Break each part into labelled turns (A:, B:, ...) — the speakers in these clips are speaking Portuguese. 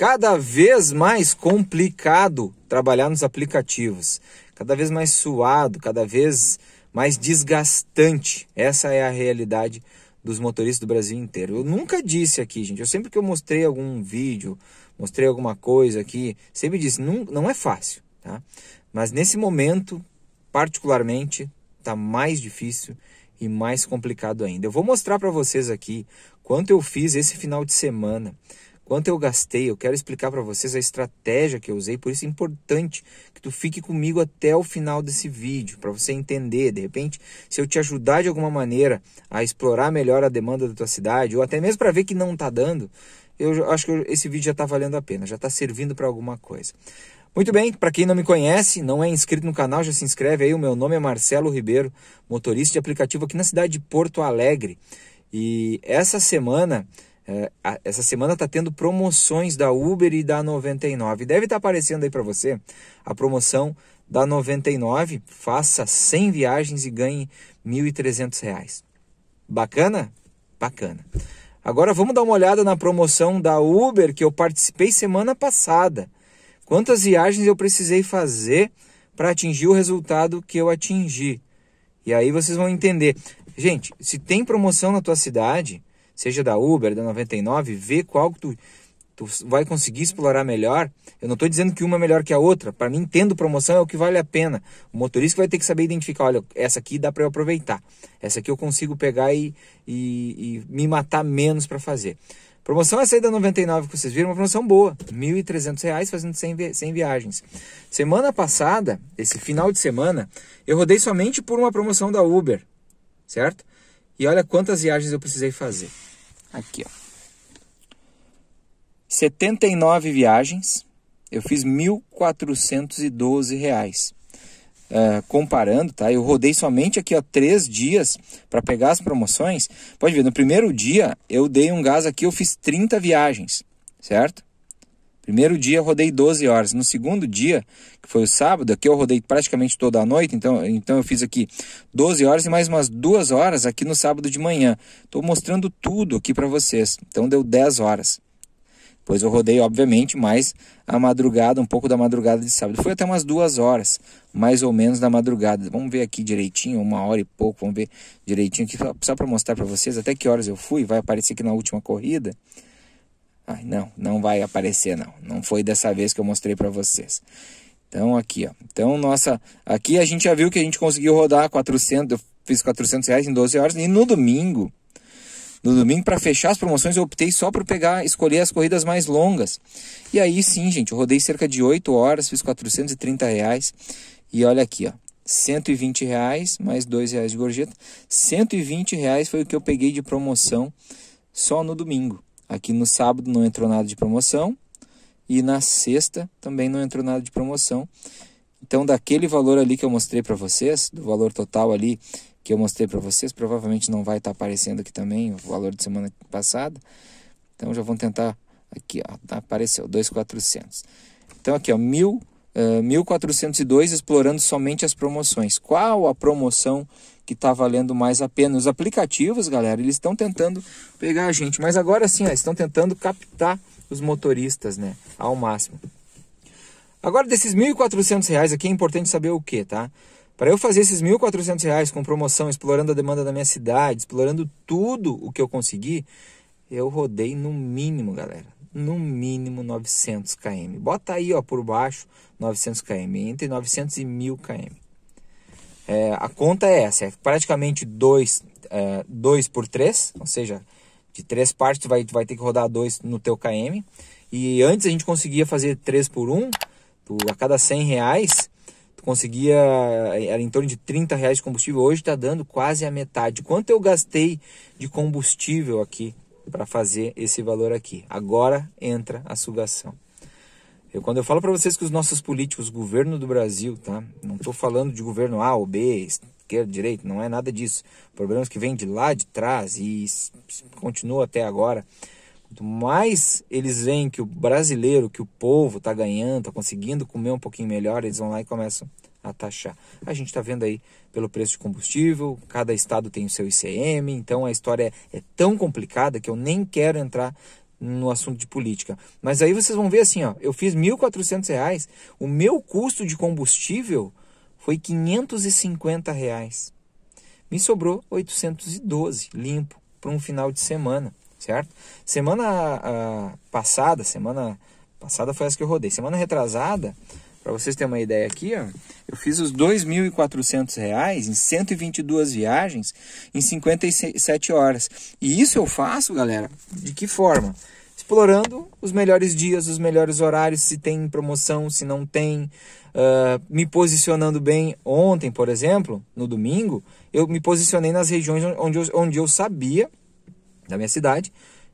A: cada vez mais complicado trabalhar nos aplicativos, cada vez mais suado, cada vez mais desgastante. Essa é a realidade dos motoristas do Brasil inteiro. Eu nunca disse aqui, gente. Eu sempre que eu mostrei algum vídeo, mostrei alguma coisa aqui, sempre disse, não, não é fácil, tá? Mas nesse momento, particularmente, tá mais difícil e mais complicado ainda. Eu vou mostrar para vocês aqui quanto eu fiz esse final de semana Quanto eu gastei, eu quero explicar para vocês a estratégia que eu usei, por isso é importante que tu fique comigo até o final desse vídeo, para você entender, de repente, se eu te ajudar de alguma maneira a explorar melhor a demanda da tua cidade, ou até mesmo para ver que não está dando, eu acho que esse vídeo já está valendo a pena, já está servindo para alguma coisa. Muito bem, para quem não me conhece, não é inscrito no canal, já se inscreve aí. O meu nome é Marcelo Ribeiro, motorista de aplicativo aqui na cidade de Porto Alegre. E essa semana é, essa semana está tendo promoções da Uber e da 99. Deve estar tá aparecendo aí para você a promoção da 99. Faça 100 viagens e ganhe R$ 1.300. Bacana? Bacana. Agora vamos dar uma olhada na promoção da Uber que eu participei semana passada. Quantas viagens eu precisei fazer para atingir o resultado que eu atingi? E aí vocês vão entender. Gente, se tem promoção na tua cidade, seja da Uber, da 99, vê qual que tu, tu vai conseguir explorar melhor. Eu não estou dizendo que uma é melhor que a outra. Para mim, tendo promoção é o que vale a pena. O motorista vai ter que saber identificar: olha, essa aqui dá para eu aproveitar, essa aqui eu consigo pegar e, e, e me matar menos para fazer. Promoção é essa aí da 99 que vocês viram, uma promoção boa, R$ 1.300 fazendo 100, vi 100 viagens. Semana passada, esse final de semana, eu rodei somente por uma promoção da Uber, certo? E olha quantas viagens eu precisei fazer. Aqui, ó. 79 viagens, eu fiz R$ 1.412. Uh, comparando, tá? Eu rodei somente aqui, ó, três dias para pegar as promoções. Pode ver, no primeiro dia eu dei um gás aqui, eu fiz 30 viagens, certo? Primeiro dia rodei 12 horas. No segundo dia, que foi o sábado, aqui eu rodei praticamente toda a noite, então, então eu fiz aqui 12 horas e mais umas duas horas aqui no sábado de manhã. Estou mostrando tudo aqui para vocês. Então deu 10 horas. Depois eu rodei, obviamente, mais a madrugada, um pouco da madrugada de sábado. Foi até umas duas horas, mais ou menos, da madrugada. Vamos ver aqui direitinho, uma hora e pouco, vamos ver direitinho aqui, só para mostrar para vocês até que horas eu fui. Vai aparecer aqui na última corrida. Ai, não, não vai aparecer não. Não foi dessa vez que eu mostrei para vocês. Então aqui, ó. Então nossa, aqui a gente já viu que a gente conseguiu rodar 400, eu fiz 400 reais em 12 horas e no domingo, no domingo para fechar as promoções eu optei só por pegar, escolher as corridas mais longas. E aí sim, gente, eu rodei cerca de 8 horas, fiz 430 reais e olha aqui, ó. 120 reais mais 2 reais de gorjeta, 120 reais foi o que eu peguei de promoção só no domingo. Aqui no sábado não entrou nada de promoção e na sexta também não entrou nada de promoção. Então, daquele valor ali que eu mostrei para vocês, do valor total ali que eu mostrei para vocês, provavelmente não vai estar tá aparecendo aqui também o valor de semana passada. Então, já vão tentar aqui, ó, tá, apareceu 2,400. Então, aqui, ó, 1.000 Uh, 1402 explorando somente as promoções. Qual a promoção que está valendo mais a pena. Os aplicativos, galera, eles estão tentando pegar a gente, mas agora sim, ó, estão tentando captar os motoristas, né, ao máximo. Agora, desses R$ 1.400 aqui, é importante saber o que, tá? Para eu fazer esses R$ 1.400 com promoção, explorando a demanda da minha cidade, explorando tudo o que eu consegui, eu rodei no mínimo, galera, no mínimo 900 km. Bota aí, ó, por baixo, 900 km, entre 900 e 1.000 km. É, a conta é essa, é praticamente 2 é, dois por 3, ou seja, de três partes tu vai, tu vai ter que rodar dois no teu KM. E antes a gente conseguia fazer 3 por 1, um, a cada 100 reais, tu conseguia, era em torno de 30 reais de combustível, hoje está dando quase a metade. Quanto eu gastei de combustível aqui para fazer esse valor aqui? Agora entra a sugação. Eu, quando eu falo para vocês que os nossos políticos, governo do Brasil, tá? Não estou falando de governo A ou B, esquerda, direita, não é nada disso. Problemas é que vêm de lá de trás e continuam até agora. Quanto mais eles veem que o brasileiro, que o povo está ganhando, está conseguindo comer um pouquinho melhor, eles vão lá e começam a taxar. A gente está vendo aí pelo preço de combustível, cada estado tem o seu ICM, então a história é, é tão complicada que eu nem quero entrar no assunto de política. Mas aí vocês vão ver assim, ó, eu fiz R$ 1.400, o meu custo de combustível foi R$ 550. Reais. Me sobrou 812 limpo para um final de semana, certo? Semana ah, passada, semana passada foi essa que eu rodei. Semana retrasada, para vocês terem uma ideia aqui, ó, eu fiz os R$ 2.400 em 122 viagens em 57 horas. E isso eu faço, galera, de que forma? Explorando os melhores dias, os melhores horários, se tem promoção, se não tem, uh, me posicionando bem. Ontem, por exemplo, no domingo, eu me posicionei nas regiões onde eu, onde eu sabia, da minha cidade,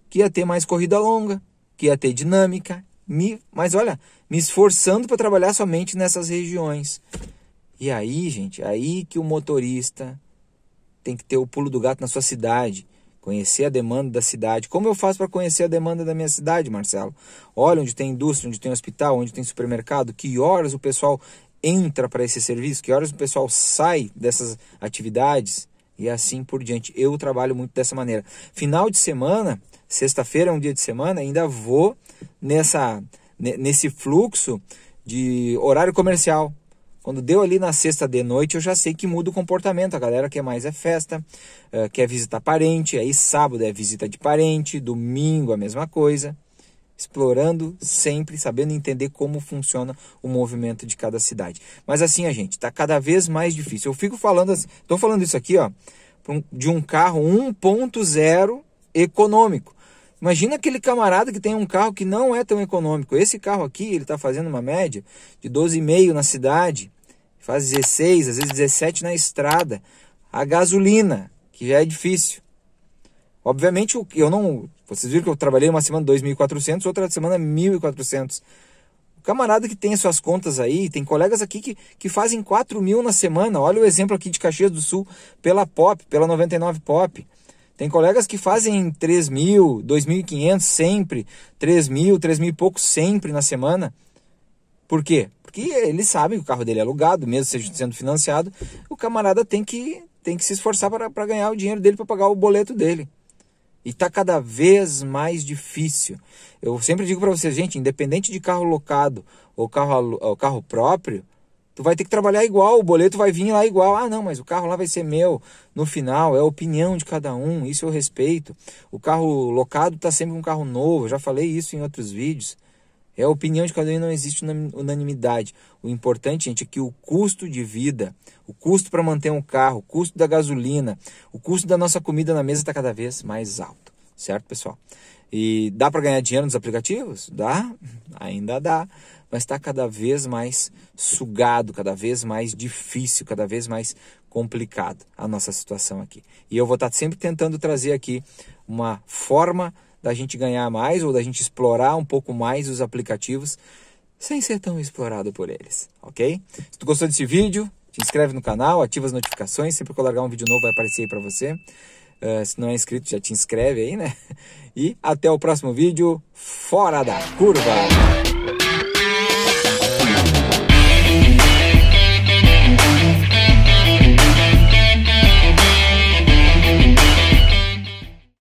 A: que ia ter mais corrida longa, que ia ter dinâmica, me, mas olha, me esforçando para trabalhar somente nessas regiões. E aí, gente, aí que o motorista tem que ter o pulo do gato na sua cidade, conhecer a demanda da cidade. Como eu faço para conhecer a demanda da minha cidade, Marcelo? Olha onde tem indústria, onde tem hospital, onde tem supermercado, que horas o pessoal entra para esse serviço, que horas o pessoal sai dessas atividades e assim por diante. Eu trabalho muito dessa maneira. Final de semana, sexta-feira é um dia de semana, ainda vou nessa nesse fluxo de horário comercial. Quando deu ali na sexta de noite, eu já sei que muda o comportamento. A galera quer mais é festa, eh, quer visitar parente, aí sábado é visita de parente, domingo a mesma coisa. Explorando sempre, sabendo entender como funciona o movimento de cada cidade. Mas assim, a gente, está cada vez mais difícil. Eu fico falando, estou falando isso aqui, ó, de um carro 1.0 econômico. Imagina aquele camarada que tem um carro que não é tão econômico. Esse carro aqui, ele está fazendo uma média de 12,5 na cidade, faz 16, às vezes 17 na estrada. A gasolina, que já é difícil. Obviamente, eu não. Vocês viram que eu trabalhei uma semana 2.400, outra semana 1.400. O camarada que tem suas contas aí, tem colegas aqui que, que fazem 4 mil na semana. Olha o exemplo aqui de Caxias do Sul, pela Pop, pela 99 Pop. Tem colegas que fazem 3 mil, 2.500 sempre, 3 mil, 3 mil e pouco sempre na semana. Por quê? Porque ele sabe que o carro dele é alugado, mesmo seja sendo financiado, o camarada tem que, tem que se esforçar para ganhar o dinheiro dele, para pagar o boleto dele. E está cada vez mais difícil. Eu sempre digo para vocês, gente, independente de carro locado ou carro, ou carro próprio, Tu vai ter que trabalhar igual, o boleto vai vir lá igual. Ah, não, mas o carro lá vai ser meu. No final, é a opinião de cada um, isso eu respeito. O carro locado tá sempre um carro novo, eu já falei isso em outros vídeos. É a opinião de cada um e não existe unanimidade. O importante, gente, é que o custo de vida, o custo para manter um carro, o custo da gasolina, o custo da nossa comida na mesa está cada vez mais alto certo, pessoal? E dá para ganhar dinheiro nos aplicativos? Dá, ainda dá, mas está cada vez mais sugado, cada vez mais difícil, cada vez mais complicado a nossa situação aqui. E eu vou estar tá sempre tentando trazer aqui uma forma da gente ganhar mais ou da gente explorar um pouco mais os aplicativos sem ser tão explorado por eles, ok? Se tu gostou desse vídeo, te inscreve no canal, ativa as notificações, sempre que eu largar um vídeo novo vai aparecer aí para você. Uh, se não é inscrito, já te inscreve aí, né? E até o próximo vídeo. Fora da curva!